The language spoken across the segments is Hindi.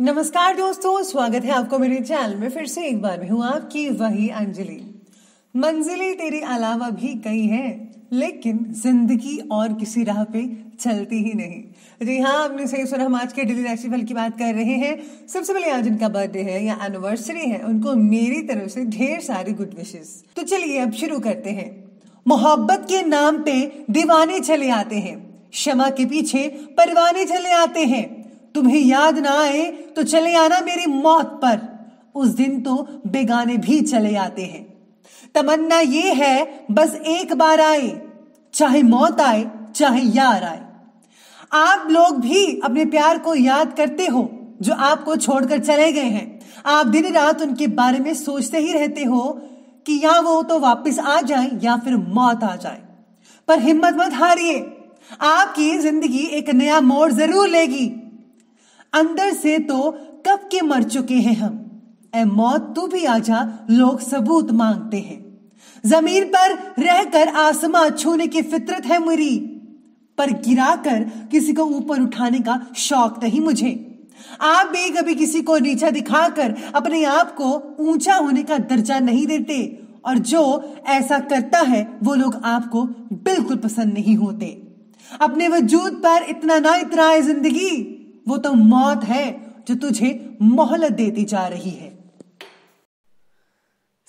नमस्कार दोस्तों स्वागत है आपको मेरे चैनल में फिर से एक बार में हूँ आपकी वही अंजलि मंजिलें तेरे अलावा भी कई हैं लेकिन जिंदगी और किसी राह पे चलती ही नहीं जी हाँ आपने सही सुना हम आज के डेली राशिफल की बात कर रहे हैं सबसे पहले आज इनका बर्थडे है या एनिवर्सरी है उनको मेरी तरफ से ढेर सारी गुड विशेष तो चलिए अब शुरू करते हैं मोहब्बत के नाम पे दीवाने चले आते हैं क्षमा के पीछे परवाने चले आते हैं तुम्हें याद ना आए तो चले आना मेरी मौत पर उस दिन तो बेगाने भी चले आते हैं तमन्ना ये है बस एक बार आए चाहे मौत आए चाहे यार आए आप लोग भी अपने प्यार को याद करते हो जो आपको छोड़कर चले गए हैं आप दिन रात उनके बारे में सोचते ही रहते हो कि या वो तो वापस आ जाए या फिर मौत आ जाए पर हिम्मत मत हारिए आपकी जिंदगी एक नया मोड़ जरूर लेगी अंदर से तो कब के मर चुके हैं हम ए मौत तू भी आजा लोग सबूत मांगते हैं जमीन पर रहकर आसमां छूने की फितरत है मेरी पर गिराकर किसी को ऊपर उठाने का शौक नहीं मुझे आप भी कभी किसी को नीचा दिखाकर अपने आप को ऊंचा होने का दर्जा नहीं देते और जो ऐसा करता है वो लोग आपको बिल्कुल पसंद नहीं होते अपने वजूद पर इतना ना है जिंदगी वो तो मौत है जो तुझे मोहलत देती जा रही है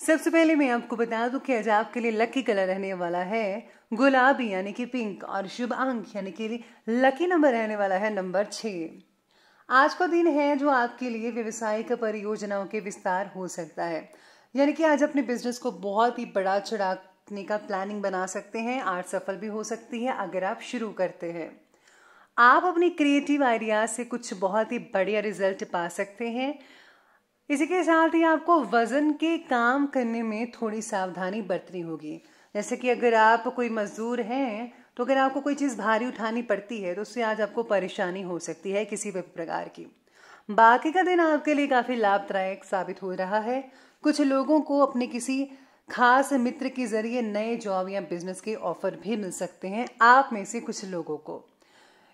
सबसे पहले मैं आपको बता दूं कि आज आपके लिए लकी कलर रहने वाला है गुलाबी यानी कि पिंक और शुभ अंक यानी कि लकी नंबर रहने वाला है नंबर छ आज का दिन है जो आपके लिए व्यवसायिक परियोजनाओं के विस्तार हो सकता है यानी कि आज अपने बिजनेस को बहुत ही बड़ा चढ़ाने का प्लानिंग बना सकते हैं आज सफल भी हो सकती है अगर आप शुरू करते हैं आप अपने क्रिएटिव आइडिया से कुछ बहुत ही बढ़िया रिजल्ट पा सकते हैं इसी के साथ ही आपको वज़न के काम करने में थोड़ी सावधानी बरतनी होगी जैसे कि अगर आप कोई मज़दूर हैं तो अगर आपको कोई चीज़ भारी उठानी पड़ती है तो उससे आज आपको परेशानी हो सकती है किसी भी प्रकार की बाकी का दिन आपके लिए काफ़ी लाभदायक साबित हो रहा है कुछ लोगों को अपने किसी खास मित्र के जरिए नए जॉब या बिजनेस के ऑफर भी मिल सकते हैं आप में से कुछ लोगों को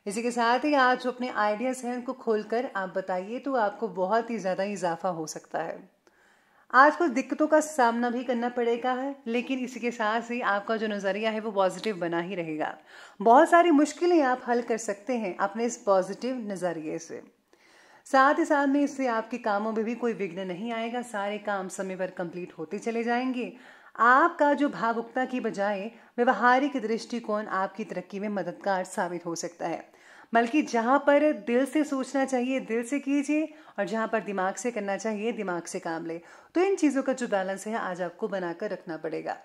इसी के साथ ही आज जो अपने आइडियाज़ हैं उनको खोलकर आप बताइए तो आपको बहुत ही ज़्यादा इजाफा हो सकता है आज कुछ दिक्कतों का सामना भी करना पड़ेगा है लेकिन इसी के साथ ही आपका जो नज़रिया है वो पॉजिटिव बना ही रहेगा बहुत सारी मुश्किलें आप हल कर सकते हैं अपने इस पॉजिटिव नज़रिए से साथ ही साथ में इससे आपके कामों में भी कोई विघ्न नहीं आएगा सारे काम समय पर कंप्लीट होते चले जाएंगे आपका जो भावुकता की बजाय व्यवहारिक दृष्टिकोण आपकी तरक्की में मददगार साबित हो सकता है बल्कि जहाँ पर दिल से सोचना चाहिए दिल से कीजिए और जहाँ पर दिमाग से करना चाहिए दिमाग से काम ले तो इन चीज़ों का जो बैलेंस है आज आपको बनाकर रखना पड़ेगा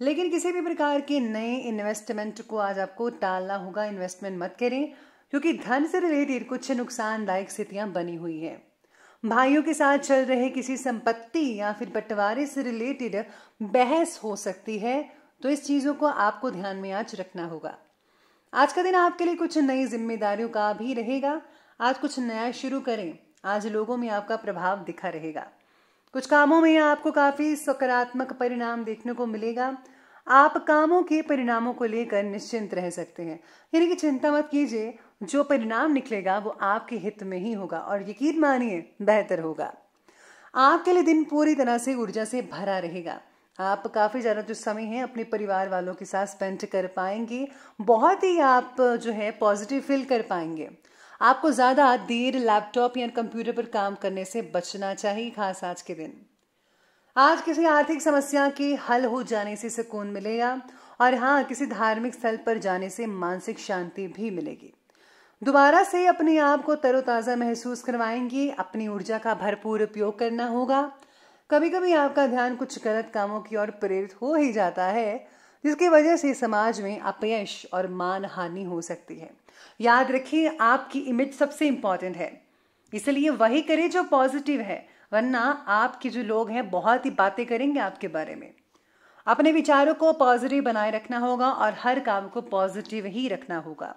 लेकिन किसी भी प्रकार के नए इन्वेस्टमेंट को आज आपको टालना होगा इन्वेस्टमेंट मत करें क्योंकि धन से रिलेटेड कुछ नुकसानदायक स्थितियां बनी हुई हैं भाइयों के साथ चल रहे किसी संपत्ति या फिर बंटवारे से रिलेटेड बहस हो सकती है तो इस चीज़ों को आपको ध्यान में आज रखना होगा आज का दिन आपके लिए कुछ नई जिम्मेदारियों का भी रहेगा आज कुछ नया शुरू करें आज लोगों में आपका प्रभाव दिखा रहेगा कुछ कामों में आपको काफी सकारात्मक परिणाम देखने को मिलेगा आप कामों के परिणामों को लेकर निश्चिंत रह सकते हैं यानी कि चिंता मत कीजिए जो परिणाम निकलेगा वो आपके हित में ही होगा और यकीन मानिए बेहतर होगा आपके लिए दिन पूरी तरह से ऊर्जा से भरा रहेगा आप काफ़ी ज़्यादा जो समय है अपने परिवार वालों के साथ स्पेंड कर पाएंगे बहुत ही आप जो है पॉजिटिव फील कर पाएंगे आपको ज़्यादा देर लैपटॉप या कंप्यूटर पर काम करने से बचना चाहिए खास आज के दिन आज किसी आर्थिक समस्या के हल हो जाने से सुकून मिलेगा और हाँ किसी धार्मिक स्थल पर जाने से मानसिक शांति भी मिलेगी दोबारा से अपने आप को तरोताज़ा महसूस करवाएंगी अपनी ऊर्जा का भरपूर उपयोग करना होगा कभी कभी आपका ध्यान कुछ गलत कामों की ओर प्रेरित हो ही जाता है जिसकी वजह से समाज में अपयश और मान हानि हो सकती है याद रखिए आपकी इमेज सबसे इंपॉर्टेंट है इसलिए वही करें जो पॉजिटिव है वरना आपके जो लोग हैं बहुत ही बातें करेंगे आपके बारे में अपने विचारों को पॉजिटिव बनाए रखना होगा और हर काम को पॉजिटिव ही रखना होगा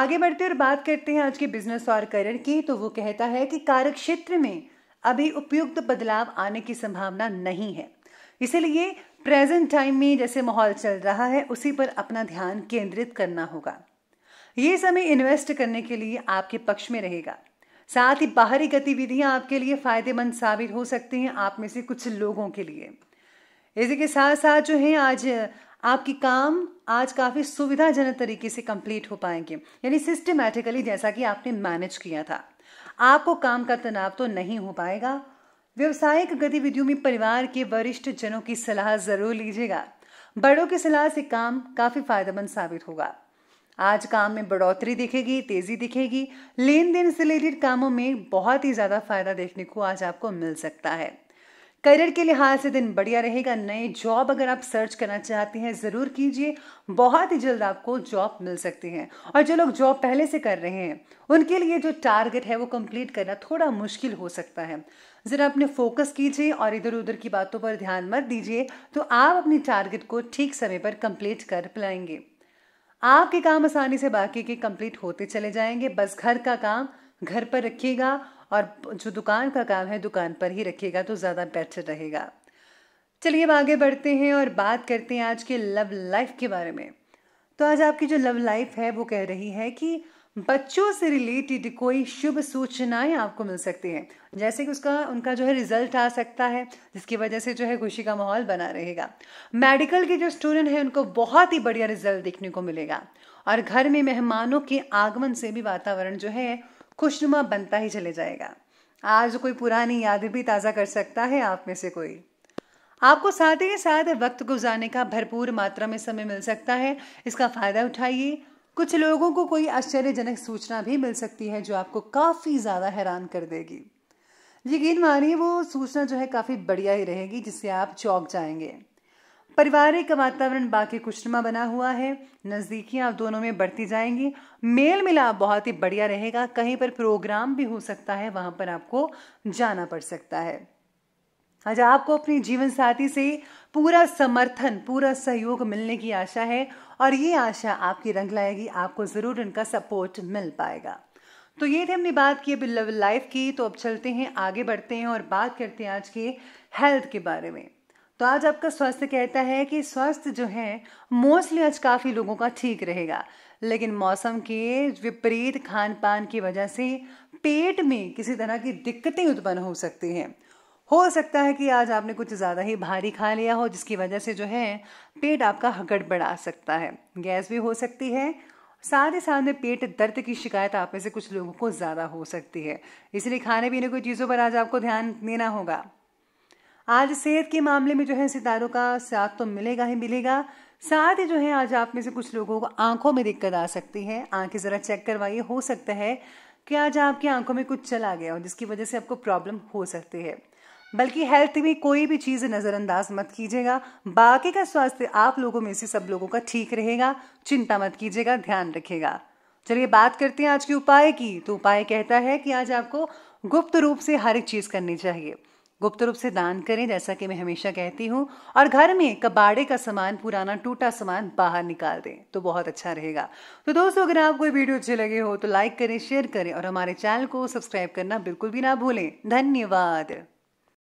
आगे बढ़ते और बात करते हैं आज के बिजनेस और करियर की तो वो कहता है कि कार्य क्षेत्र में अभी उपयुक्त बदलाव आने की संभावना नहीं है इसलिए प्रेजेंट टाइम में जैसे माहौल चल रहा है उसी पर अपना ध्यान केंद्रित करना होगा ये समय इन्वेस्ट करने के लिए आपके पक्ष में रहेगा साथ ही बाहरी गतिविधियां आपके लिए फायदेमंद साबित हो सकती हैं आप में से कुछ लोगों के लिए इसी के साथ साथ जो है आज आपकी काम आज काफ़ी सुविधाजनक तरीके से कंप्लीट हो पाएंगे यानी सिस्टमेटिकली जैसा कि आपने मैनेज किया था आपको काम का तनाव तो नहीं हो पाएगा व्यवसायिक गतिविधियों में परिवार के वरिष्ठ जनों की सलाह जरूर लीजिएगा बड़ों की सलाह से काम काफी फायदेमंद साबित होगा आज काम में बढ़ोतरी दिखेगी तेजी दिखेगी लेन देन से रिलेटेड कामों में बहुत ही ज्यादा फायदा देखने को आज आपको मिल सकता है करियर के लिहाज से दिन बढ़िया रहेगा नए जॉब अगर आप सर्च करना चाहते हैं ज़रूर कीजिए बहुत ही जल्द आपको जॉब मिल सकती है और जो लोग जॉब पहले से कर रहे हैं उनके लिए जो टारगेट है वो कंप्लीट करना थोड़ा मुश्किल हो सकता है ज़रा अपने फोकस कीजिए और इधर उधर की बातों पर ध्यान मत दीजिए तो आप अपनी टारगेट को ठीक समय पर कंप्लीट कर पाएंगे आपके काम आसानी से बाकी के कंप्लीट होते चले जाएंगे बस घर का काम घर पर रखिएगा और जो दुकान का काम है दुकान पर ही रखिएगा तो ज़्यादा बेटर रहेगा चलिए अब आगे बढ़ते हैं और बात करते हैं आज के लव लाइफ के बारे में तो आज आपकी जो लव लाइफ है वो कह रही है कि बच्चों से रिलेटेड कोई शुभ सूचनाएं आपको मिल सकती हैं जैसे कि उसका उनका जो है रिजल्ट आ सकता है जिसकी वजह से जो है खुशी का माहौल बना रहेगा मेडिकल के जो स्टूडेंट हैं उनको बहुत ही बढ़िया रिजल्ट देखने को मिलेगा और घर में मेहमानों के आगमन से भी वातावरण जो है खुशनुमा बनता ही चले जाएगा आज कोई पुरानी याद भी ताज़ा कर सकता है आप में से कोई आपको साथ ही साथ वक्त गुजारने का भरपूर मात्रा में समय मिल सकता है इसका फ़ायदा उठाइए कुछ लोगों को कोई आश्चर्यजनक सूचना भी मिल सकती है जो आपको काफ़ी ज़्यादा हैरान कर देगी यकीन मानिए वो सूचना जो है काफ़ी बढ़िया ही रहेगी जिससे आप चौंक जाएंगे पारिवारिक वातावरण बाकी खुशनुमा बना हुआ है नजदीकियां आप दोनों में बढ़ती जाएंगी मेल मिलाप बहुत ही बढ़िया रहेगा कहीं पर प्रोग्राम भी हो सकता है वहां पर आपको जाना पड़ सकता है आज आपको अपने जीवन साथी से पूरा समर्थन पूरा सहयोग मिलने की आशा है और ये आशा आपकी रंग लाएगी आपको ज़रूर उनका सपोर्ट मिल पाएगा तो ये थी हमने बात की अभी लव लाइफ की तो अब चलते हैं आगे बढ़ते हैं और बात करते हैं आज के हेल्थ के बारे में तो आज आपका स्वास्थ्य कहता है कि स्वास्थ्य जो है मोस्टली आज काफ़ी लोगों का ठीक रहेगा लेकिन मौसम के विपरीत खान पान की वजह से पेट में किसी तरह की दिक्कतें उत्पन्न हो सकती हैं हो सकता है कि आज आपने कुछ ज़्यादा ही भारी खा लिया हो जिसकी वजह से जो है पेट आपका बढ़ा सकता है गैस भी हो सकती है साथ ही साथ में पेट दर्द की शिकायत आप में से कुछ लोगों को ज़्यादा हो सकती है इसलिए खाने पीने की चीज़ों पर आज आपको ध्यान देना होगा आज सेहत के मामले में जो है सितारों का साथ तो मिलेगा ही मिलेगा साथ ही जो है आज आप में से कुछ लोगों को आंखों में दिक्कत आ सकती है आंखें ज़रा चेक करवाइए हो सकता है कि आज आपकी आंखों में कुछ चला गया हो जिसकी वजह से आपको प्रॉब्लम हो सकती है बल्कि हेल्थ में कोई भी चीज़ नज़रअंदाज मत कीजिएगा बाकी का स्वास्थ्य आप लोगों में से सब लोगों का ठीक रहेगा चिंता मत कीजिएगा ध्यान रखिएगा चलिए बात करते हैं आज के उपाय की तो उपाय कहता है कि आज आपको गुप्त रूप से हर एक चीज़ करनी चाहिए गुप्त रूप से दान करें जैसा कि मैं हमेशा कहती हूँ और घर में कबाड़े का सामान पुराना टूटा सामान बाहर निकाल दें तो बहुत अच्छा रहेगा तो दोस्तों अगर आपको वीडियो अच्छे लगे हो तो लाइक करें शेयर करें और हमारे चैनल को सब्सक्राइब करना बिल्कुल भी ना भूलें धन्यवाद